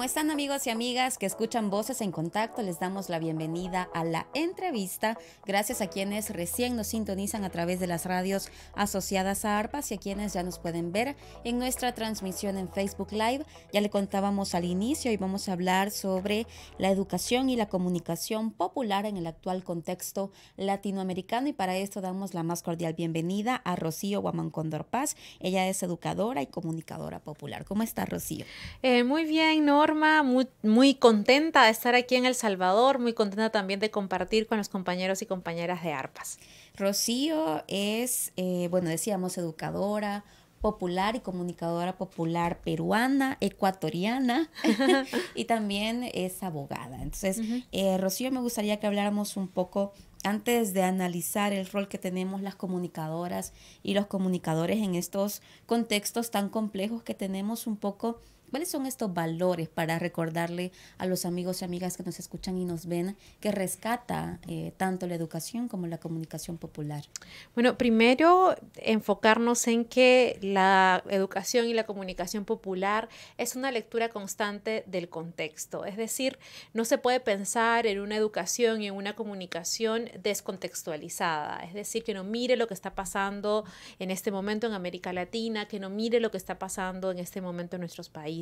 ¿Cómo están amigos y amigas que escuchan Voces en Contacto? Les damos la bienvenida a la entrevista. Gracias a quienes recién nos sintonizan a través de las radios asociadas a ARPAS y a quienes ya nos pueden ver en nuestra transmisión en Facebook Live. Ya le contábamos al inicio y vamos a hablar sobre la educación y la comunicación popular en el actual contexto latinoamericano y para esto damos la más cordial bienvenida a Rocío Guamancondor Paz. Ella es educadora y comunicadora popular. ¿Cómo está Rocío? Eh, muy bien, ¿no? muy, muy contenta de estar aquí en El Salvador, muy contenta también de compartir con los compañeros y compañeras de ARPAS. Rocío es, eh, bueno, decíamos, educadora, popular y comunicadora popular peruana, ecuatoriana y también es abogada. Entonces, eh, Rocío, me gustaría que habláramos un poco antes de analizar el rol que tenemos las comunicadoras y los comunicadores en estos contextos tan complejos que tenemos un poco ¿Cuáles son estos valores para recordarle a los amigos y amigas que nos escuchan y nos ven que rescata eh, tanto la educación como la comunicación popular? Bueno, primero enfocarnos en que la educación y la comunicación popular es una lectura constante del contexto. Es decir, no se puede pensar en una educación y en una comunicación descontextualizada. Es decir, que no mire lo que está pasando en este momento en América Latina, que no mire lo que está pasando en este momento en nuestros países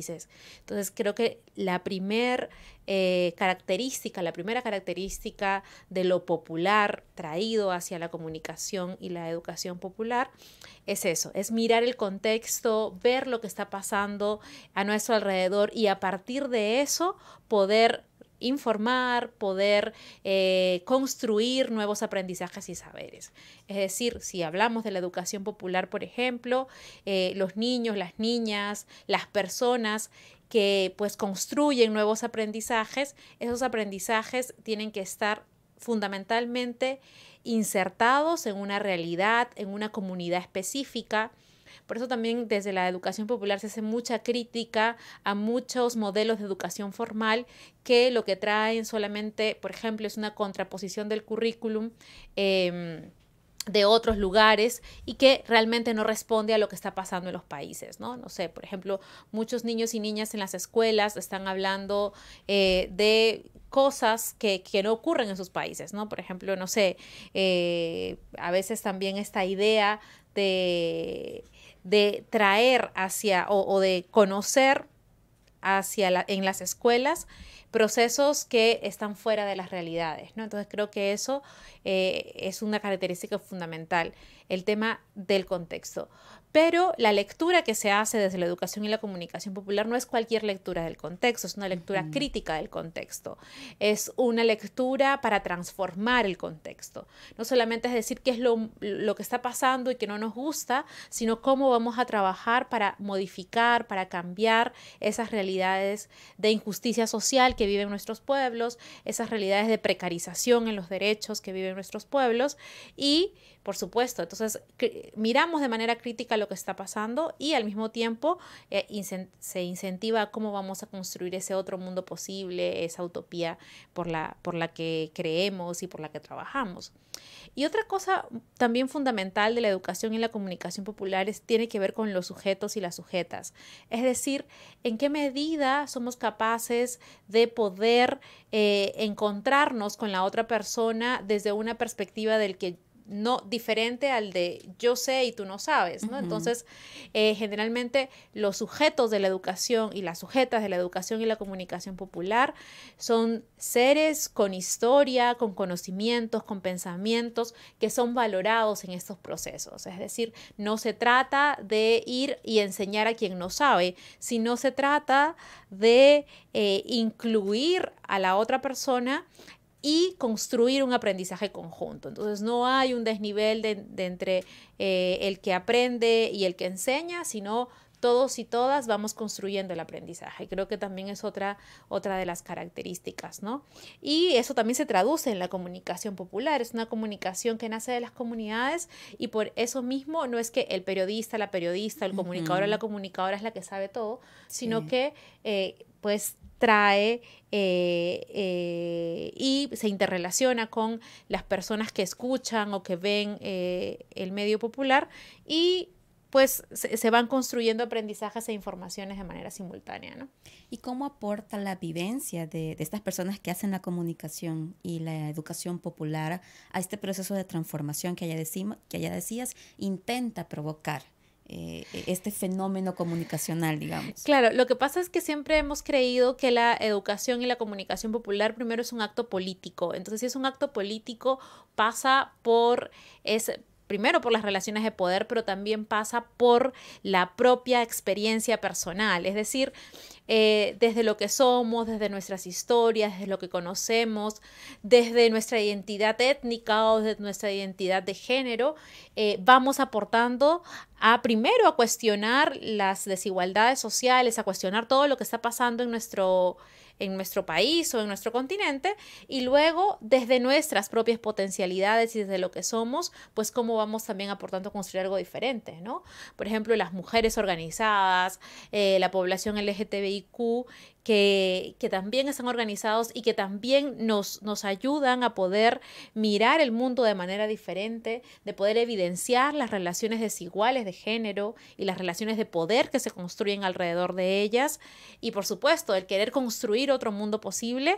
entonces creo que la primera eh, característica, la primera característica de lo popular traído hacia la comunicación y la educación popular es eso, es mirar el contexto, ver lo que está pasando a nuestro alrededor y a partir de eso poder informar, poder eh, construir nuevos aprendizajes y saberes. Es decir, si hablamos de la educación popular, por ejemplo, eh, los niños, las niñas, las personas que pues construyen nuevos aprendizajes, esos aprendizajes tienen que estar fundamentalmente insertados en una realidad, en una comunidad específica, por eso también desde la educación popular se hace mucha crítica a muchos modelos de educación formal que lo que traen solamente, por ejemplo, es una contraposición del currículum. Em, de otros lugares y que realmente no responde a lo que está pasando en los países, ¿no? No sé, por ejemplo, muchos niños y niñas en las escuelas están hablando eh, de cosas que, no ocurren en sus países, ¿no? Por ejemplo, no sé, eh, a veces también esta idea de de traer hacia o, de conocer hacia en las escuelas procesos que están fuera de las realidades, ¿no? Entonces creo que eso eh, es una característica fundamental, el tema del contexto. Pero la lectura que se hace desde la educación y la comunicación popular no es cualquier lectura del contexto, es una lectura crítica del contexto, es una lectura para transformar el contexto. No solamente es decir qué es lo, lo que está pasando y que no nos gusta, sino cómo vamos a trabajar para modificar, para cambiar esas realidades de injusticia social que viven nuestros pueblos, esas realidades de precarización en los derechos que viven nuestros pueblos y por supuesto. Entonces, miramos de manera crítica lo que está pasando y al mismo tiempo eh, se incentiva cómo vamos a construir ese otro mundo posible, esa utopía por la, por la que creemos y por la que trabajamos. Y otra cosa también fundamental de la educación y la comunicación popular tiene que ver con los sujetos y las sujetas. Es decir, en qué medida somos capaces de poder eh, encontrarnos con la otra persona desde una perspectiva del que no diferente al de yo sé y tú no sabes, ¿no? Entonces, eh, generalmente los sujetos de la educación y las sujetas de la educación y la comunicación popular son seres con historia, con conocimientos, con pensamientos que son valorados en estos procesos. Es decir, no se trata de ir y enseñar a quien no sabe, sino se trata de eh, incluir a la otra persona y construir un aprendizaje conjunto. Entonces no hay un desnivel de, entre eh, el que aprende y el que enseña, sino todos y todas vamos construyendo el aprendizaje. Creo que también es otra, otra de las características, ¿no? Y eso también se traduce en la comunicación popular, es una comunicación que nace de las comunidades y por eso mismo no es que el periodista, la periodista, el comunicador, la comunicadora es la que sabe todo, sino que eh, pues trae eh, eh, y se interrelaciona con las personas que escuchan o que ven el medio popular y pues se, van construyendo aprendizajes e informaciones de manera simultánea, ¿no? ¿Y cómo aporta la vivencia de, estas personas que hacen la comunicación y la educación popular a este proceso de transformación que allá, que decías intenta provocar? Eh, e, este fenómeno comunicacional, digamos. Claro, lo que pasa es que siempre hemos creído que la educación y la comunicación popular primero es un acto político. Entonces, si es un acto político, pasa por, ese primero por las relaciones de poder, pero también pasa por la propia experiencia personal, es decir, eh, desde lo que somos, desde nuestras historias, desde lo que conocemos, desde nuestra identidad étnica o desde nuestra identidad de género, eh, vamos aportando a primero a cuestionar las desigualdades sociales, a cuestionar todo lo que está pasando en nuestro en nuestro país o en nuestro continente y luego desde nuestras propias potencialidades y desde lo que somos, pues cómo vamos también aportando tanto construir algo diferente, ¿no? Por ejemplo, las mujeres organizadas, eh, la población LGTBIQ que, también están organizados y que también nos, nos ayudan a poder mirar el mundo de manera diferente, de poder evidenciar las relaciones desiguales de género y las relaciones de poder que se construyen alrededor de ellas. Y por supuesto, el querer construir otro mundo posible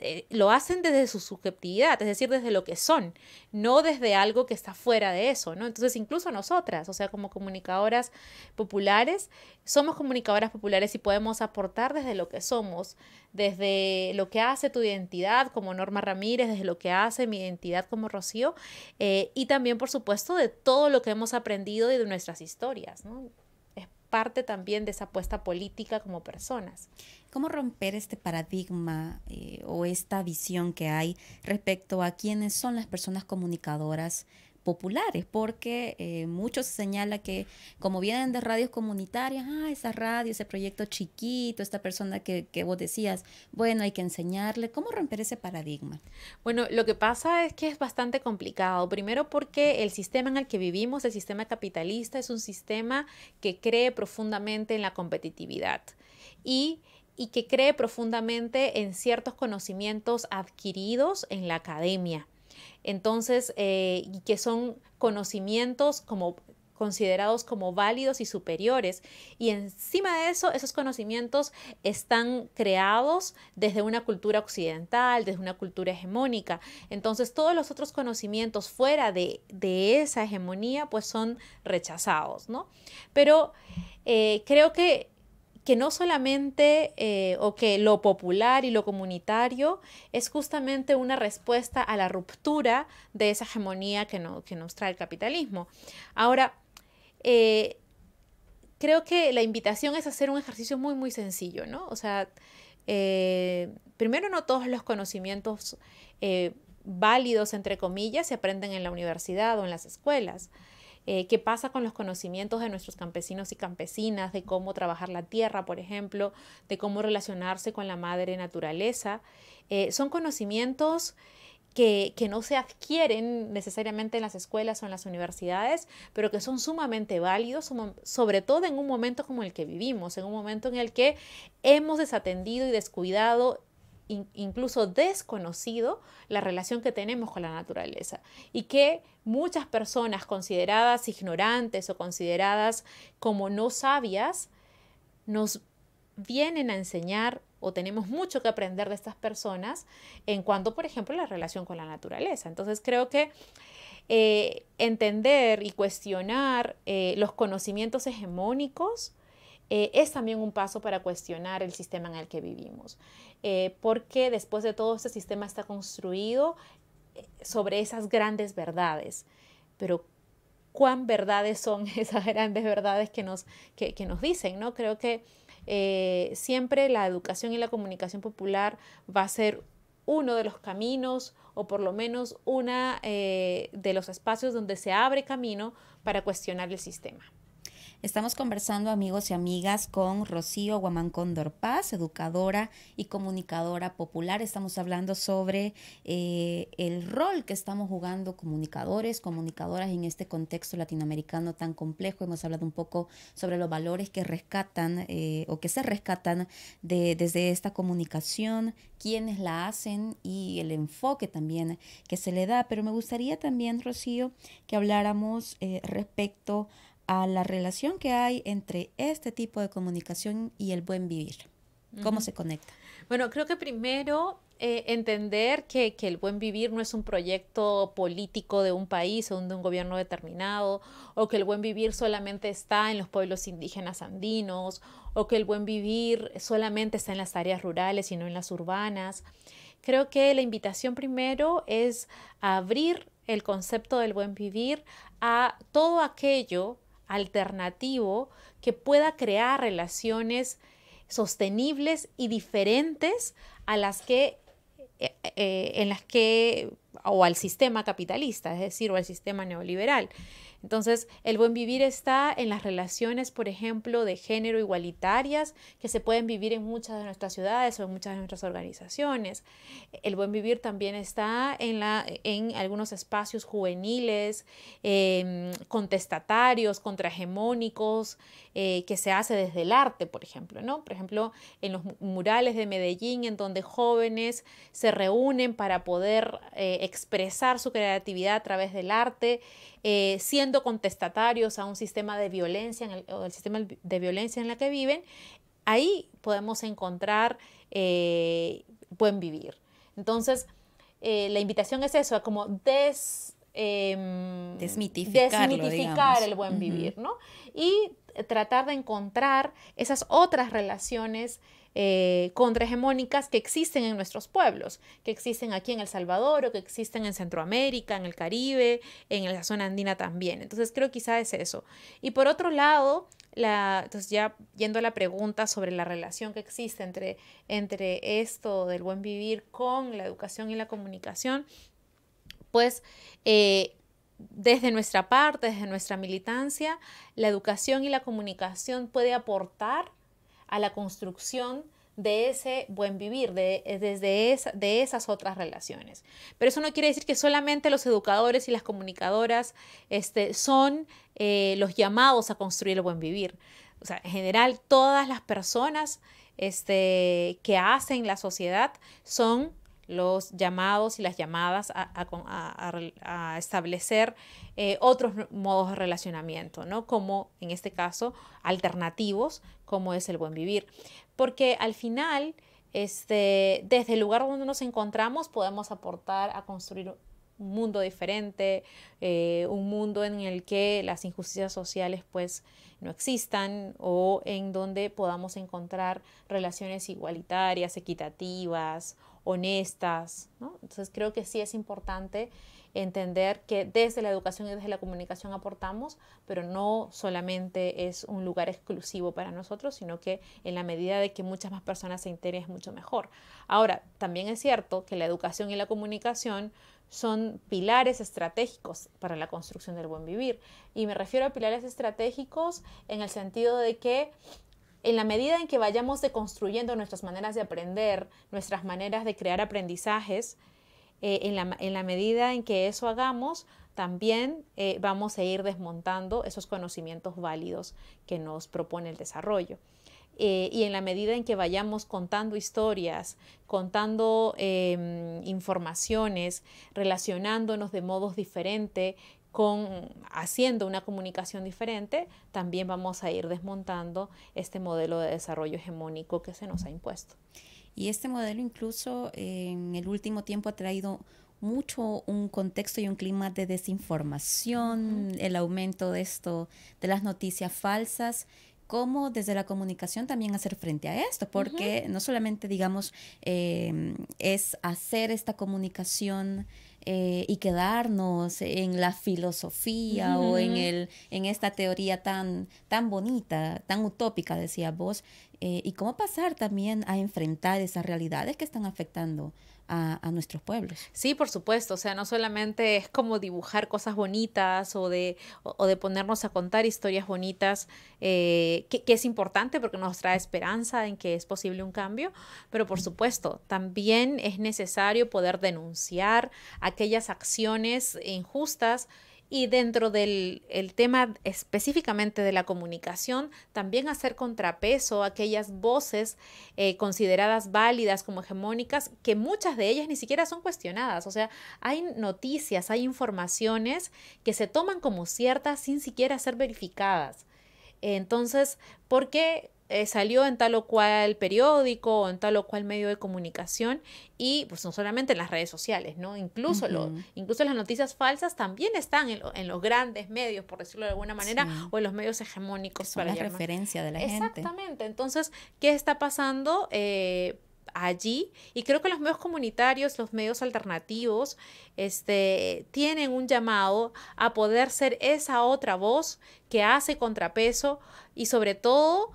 eh, lo hacen desde su subjetividad, es decir, desde lo que son, no desde algo que está fuera de eso, ¿no? Entonces, incluso nosotras, o sea, como comunicadoras populares, somos comunicadoras populares y podemos aportar desde lo que somos, desde lo que hace tu identidad como Norma Ramírez, desde lo que hace mi identidad como Rocío, eh, y también, por supuesto, de todo lo que hemos aprendido y de nuestras historias, ¿no? parte también de esa apuesta política como personas. ¿Cómo romper este paradigma eh, o esta visión que hay respecto a quiénes son las personas comunicadoras? populares, porque eh, muchos señala que como vienen de radios comunitarias, ah, esa radio, ese proyecto chiquito, esta persona que, que vos decías, bueno, hay que enseñarle, ¿cómo romper ese paradigma? Bueno, lo que pasa es que es bastante complicado, primero porque el sistema en el que vivimos, el sistema capitalista, es un sistema que cree profundamente en la competitividad y y que cree profundamente en ciertos conocimientos adquiridos en la academia. Entonces, eh, que son conocimientos como considerados como válidos y superiores. Y encima de eso, esos conocimientos están creados desde una cultura occidental, desde una cultura hegemónica. Entonces, todos los otros conocimientos fuera de, de esa hegemonía, pues son rechazados, ¿no? Pero eh, creo que que no solamente eh, o que lo popular y lo comunitario es justamente una respuesta a la ruptura de esa hegemonía que, nos trae el capitalismo. Ahora, eh, creo que la invitación es hacer un ejercicio muy, muy sencillo, ¿no? O sea, eh, primero no todos los conocimientos válidos, entre comillas, se aprenden en la universidad o en las escuelas. Eh, qué pasa con los conocimientos de nuestros campesinos y campesinas, de cómo trabajar la tierra, por ejemplo, de cómo relacionarse con la madre naturaleza. Eh, son conocimientos que, que, no se adquieren necesariamente en las escuelas o en las universidades, pero que son sumamente válidos, sobre todo en un momento como el que vivimos, en un momento en el que hemos desatendido y descuidado incluso desconocido la relación que tenemos con la naturaleza y que muchas personas consideradas ignorantes o consideradas como no sabias nos vienen a enseñar o tenemos mucho que aprender de estas personas en cuanto, por ejemplo, la relación con la naturaleza. Entonces creo que eh, entender y cuestionar eh, los conocimientos hegemónicos eh, es también un paso para cuestionar el sistema en el que vivimos, eh, porque después de todo ese sistema está construido eh, sobre esas grandes verdades, pero cuán verdades son esas grandes verdades que nos, dicen, ¿no? Creo que siempre la educación y la comunicación popular va a ser uno de los caminos o por lo menos una de los espacios donde se abre camino para cuestionar el sistema. Estamos conversando, amigos y amigas, con Rocío Guamancóndor Paz, educadora y comunicadora popular. Estamos hablando sobre eh, el rol que estamos jugando comunicadores, comunicadoras en este contexto latinoamericano tan complejo. Hemos hablado un poco sobre los valores que rescatan eh, o que se rescatan de, desde esta comunicación, quienes la hacen y el enfoque también que se le da. Pero me gustaría también, Rocío, que habláramos eh, respecto a la relación que hay entre este tipo de comunicación y el buen vivir. ¿Cómo se conecta? Bueno, creo que primero eh, entender que, que, el buen vivir no es un proyecto político de un país o de un gobierno determinado, o que el buen vivir solamente está en los pueblos indígenas andinos, o que el buen vivir solamente está en las áreas rurales y no en las urbanas. Creo que la invitación primero es abrir el concepto del buen vivir a todo aquello alternativo que pueda crear relaciones sostenibles y diferentes a las que eh, eh, en las que o al sistema capitalista, es decir, o al sistema neoliberal. Entonces, el buen vivir está en las relaciones, por ejemplo, de género igualitarias que se pueden vivir en muchas de nuestras ciudades o en muchas de nuestras organizaciones. El buen vivir también está en, la, en algunos espacios juveniles, em, contestatarios, contrahegemónicos, eh, que se hace desde el arte, por ejemplo, ¿no? Por ejemplo, en los murales de Medellín, en donde jóvenes se reúnen para poder eh, expresar su creatividad a través del arte, eh, siendo contestatarios a un sistema de violencia, en el, o el sistema de violencia en la que viven, ahí podemos encontrar eh, buen vivir. Entonces, eh, la invitación es eso, como des, em, desmitificar el buen vivir, Y tratar de encontrar esas otras relaciones eh, contrahegemónicas que existen en nuestros pueblos, que existen aquí en El Salvador o que existen en Centroamérica, en el Caribe, en la zona andina también. Entonces creo que quizá es eso. Y por otro lado, la, entonces ya yendo a la pregunta sobre la relación que existe entre, entre esto del buen vivir con la educación y la comunicación, pues... Eh, desde nuestra parte, desde nuestra militancia, la educación y la comunicación puede aportar a la construcción de ese buen vivir, de, eh, desde de esas otras relaciones. Pero eso no quiere decir que solamente los educadores y las comunicadoras este, son eh, los llamados a construir el buen vivir. O sea, en general, todas las personas este, que hacen la sociedad son los llamados y las llamadas a, establecer eh, otros modos de relacionamiento, ¿no? Como en este caso, alternativos, como es el buen vivir. Porque al final, este, desde el lugar donde nos encontramos, podemos aportar a construir un mundo diferente, eh, un mundo en el que las injusticias sociales pues no existan o en donde podamos encontrar relaciones igualitarias, equitativas honestas. Entonces creo que sí es importante entender que desde la educación y desde la comunicación aportamos, pero no solamente es un lugar exclusivo para nosotros, sino que en la medida de que muchas más personas se interesen es mucho mejor. Ahora, también es cierto que la educación y la comunicación son pilares estratégicos para la construcción del buen vivir. Y me refiero a pilares estratégicos en el sentido de que en la medida en que vayamos deconstruyendo nuestras maneras de aprender, nuestras maneras de crear aprendizajes, eh, en, la, medida en que eso hagamos, también eh, vamos a ir desmontando esos conocimientos válidos que nos propone el desarrollo. Eh, y en la medida en que vayamos contando historias, contando em, informaciones, relacionándonos de modos diferentes con, haciendo una comunicación diferente, también vamos a ir desmontando este modelo de desarrollo hegemónico que se nos ha impuesto. Y este modelo incluso en el último tiempo ha traído mucho un contexto y un clima de desinformación, el aumento de esto, de las noticias falsas cómo desde la comunicación también hacer frente a esto, porque no solamente, digamos, eh, es hacer esta comunicación eh, y quedarnos en la filosofía o en, el, en esta teoría tan, tan bonita, tan utópica, decía vos, eh, y cómo pasar también a enfrentar esas realidades que están afectando a, nuestros pueblos. Sí, por supuesto, o sea, no solamente es como dibujar cosas bonitas o de, o, de ponernos a contar historias bonitas, eh, que, es importante porque nos trae esperanza en que es posible un cambio, pero por supuesto, también es necesario poder denunciar aquellas acciones injustas y dentro del tema específicamente de la comunicación, también hacer contrapeso a aquellas voces eh, consideradas válidas como hegemónicas, que muchas de ellas ni siquiera son cuestionadas. O sea, hay noticias, hay informaciones que se toman como ciertas sin siquiera ser verificadas. Entonces, ¿por qué eh, salió en tal o cual periódico o en tal o cual medio de comunicación y pues no solamente en las redes sociales, ¿no? Incluso, lo, incluso las noticias falsas también están en, los grandes medios, por decirlo de alguna manera, o en los medios hegemónicos. Son para la referencia de la Exactamente. gente. Exactamente. Entonces, ¿qué está pasando? Eh, allí y creo que los medios comunitarios, los medios alternativos, este, tienen un llamado a poder ser esa otra voz que hace contrapeso y sobre todo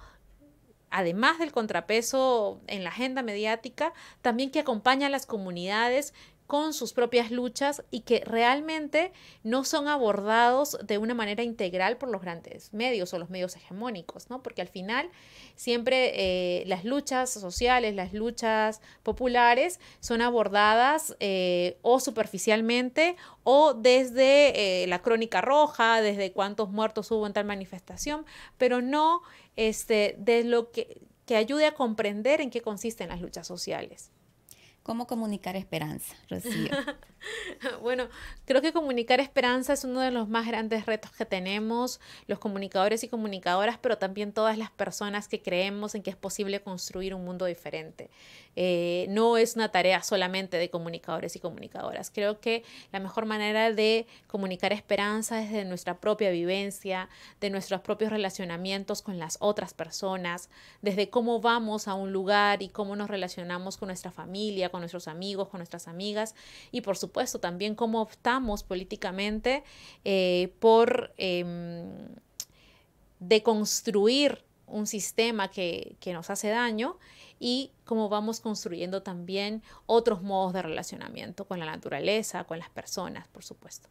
además del contrapeso en la agenda mediática, también que acompaña a las comunidades con sus propias luchas y que realmente no son abordados de una manera integral por los grandes medios o los medios hegemónicos, ¿no? Porque al final siempre eh, las luchas sociales, las luchas populares son abordadas eh, o superficialmente o desde eh, la crónica roja, desde cuántos muertos hubo en tal manifestación, pero no este, de lo que, que ayude a comprender en qué consisten las luchas sociales. ¿Cómo comunicar esperanza, Rocío? bueno, creo que comunicar esperanza es uno de los más grandes retos que tenemos los comunicadores y comunicadoras, pero también todas las personas que creemos en que es posible construir un mundo diferente. Eh, no es una tarea solamente de comunicadores y comunicadoras. Creo que la mejor manera de comunicar esperanza es de nuestra propia vivencia, de nuestros propios relacionamientos con las otras personas, desde cómo vamos a un lugar y cómo nos relacionamos con nuestra familia, con nuestros amigos, con nuestras amigas y por supuesto también cómo optamos políticamente eh, por em, deconstruir un sistema que, nos hace daño y cómo vamos construyendo también otros modos de relacionamiento con la naturaleza, con las personas, por supuesto.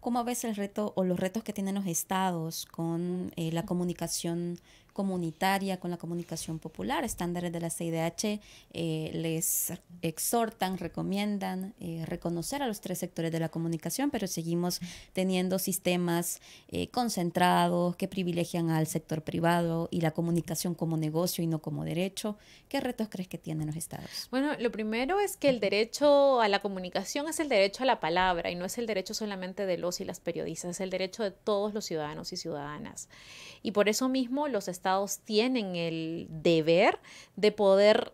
¿Cómo ves el reto o los retos que tienen los estados con eh, la comunicación comunitaria, con la comunicación popular. Estándares de la CIDH eh, les exhortan, recomiendan eh, reconocer a los tres sectores de la comunicación, pero seguimos teniendo sistemas eh, concentrados que privilegian al sector privado y la comunicación como negocio y no como derecho. ¿Qué retos crees que tienen los estados? Bueno, lo primero es que el derecho a la comunicación es el derecho a la palabra y no es el derecho solamente de los y las periodistas, es el derecho de todos los ciudadanos y ciudadanas. Y por eso mismo los estados tienen el deber de poder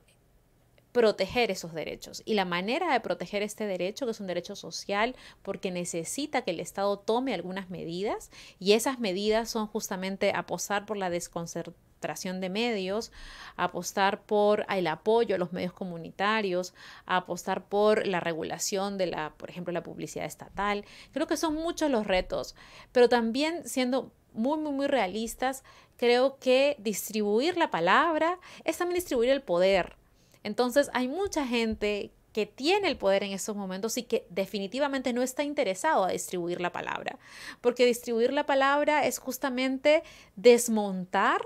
proteger esos derechos. Y la manera de proteger este derecho, que es un derecho social, porque necesita que el Estado tome algunas medidas, y esas medidas son justamente apostar por la desconcentración de medios, apostar por el apoyo a los medios comunitarios, apostar por la regulación de la, por ejemplo, la publicidad estatal. Creo que son muchos los retos, pero también siendo muy, muy, muy realistas. Creo que distribuir la palabra es también distribuir el poder. Entonces hay mucha gente que tiene el poder en estos momentos y que definitivamente no está interesado a distribuir la palabra, porque distribuir la palabra es justamente desmontar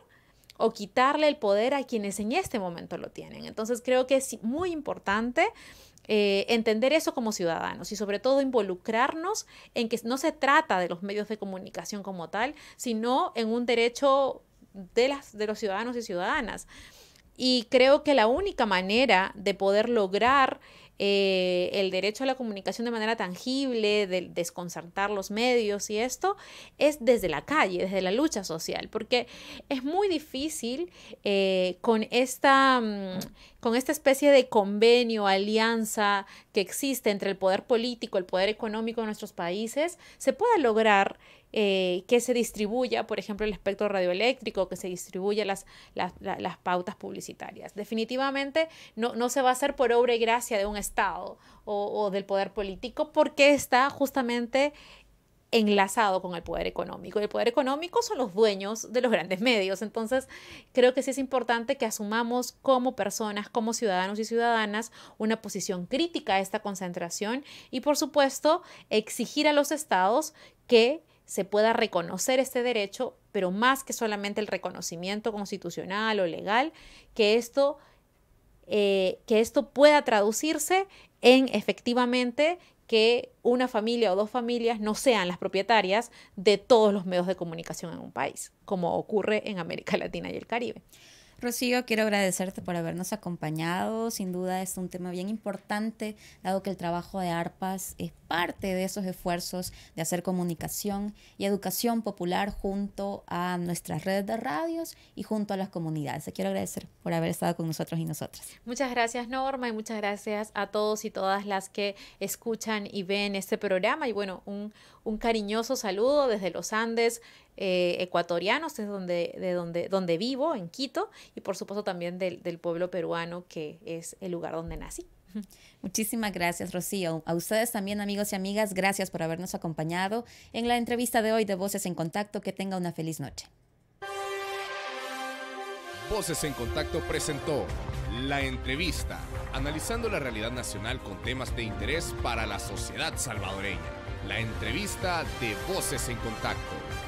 o quitarle el poder a quienes en este momento lo tienen. Entonces creo que es muy importante eh, entender eso como ciudadanos y sobre todo involucrarnos en que no se trata de los medios de comunicación como tal, sino en un derecho de, las, de los ciudadanos y ciudadanas. Y creo que la única manera de poder lograr eh, el derecho a la comunicación de manera tangible, de desconcertar los medios y esto, es desde la calle, desde la lucha social, porque es muy difícil eh, con, esta, mm, con esta especie de convenio, alianza que existe entre el poder político, el poder económico de nuestros países, se pueda lograr eh, que se distribuya, por ejemplo, el espectro radioeléctrico, que se distribuya las, las, pautas publicitarias. Definitivamente no, no, se va a hacer por obra y gracia de un Estado o, o del poder político porque está justamente enlazado con el poder económico. Y el poder económico son los dueños de los grandes medios. Entonces, creo que sí es importante que asumamos como personas, como ciudadanos y ciudadanas, una posición crítica a esta concentración y, por supuesto, exigir a los estados que se pueda reconocer este derecho, pero más que solamente el reconocimiento constitucional o legal, que esto, eh, que esto pueda traducirse en efectivamente que una familia o dos familias no sean las propietarias de todos los medios de comunicación en un país, como ocurre en América Latina y el Caribe. Rocío, quiero agradecerte por habernos acompañado. Sin duda es un tema bien importante, dado que el trabajo de ARPAS es parte de esos esfuerzos de hacer comunicación y educación popular junto a nuestras redes de radios y junto a las comunidades. Te quiero agradecer por haber estado con nosotros y nosotras. Muchas gracias Norma y muchas gracias a todos y todas las que escuchan y ven este programa. Y bueno, un, cariñoso saludo desde los Andes eh, ecuatorianos, es donde, de donde, donde vivo, en Quito y por supuesto también del, del pueblo peruano que es el lugar donde nací. Muchísimas gracias, Rocío. A ustedes también, amigos y amigas, gracias por habernos acompañado en la entrevista de hoy de Voces en Contacto. Que tenga una feliz noche. Voces en Contacto presentó la entrevista, analizando la realidad nacional con temas de interés para la sociedad salvadoreña. La entrevista de Voces en Contacto.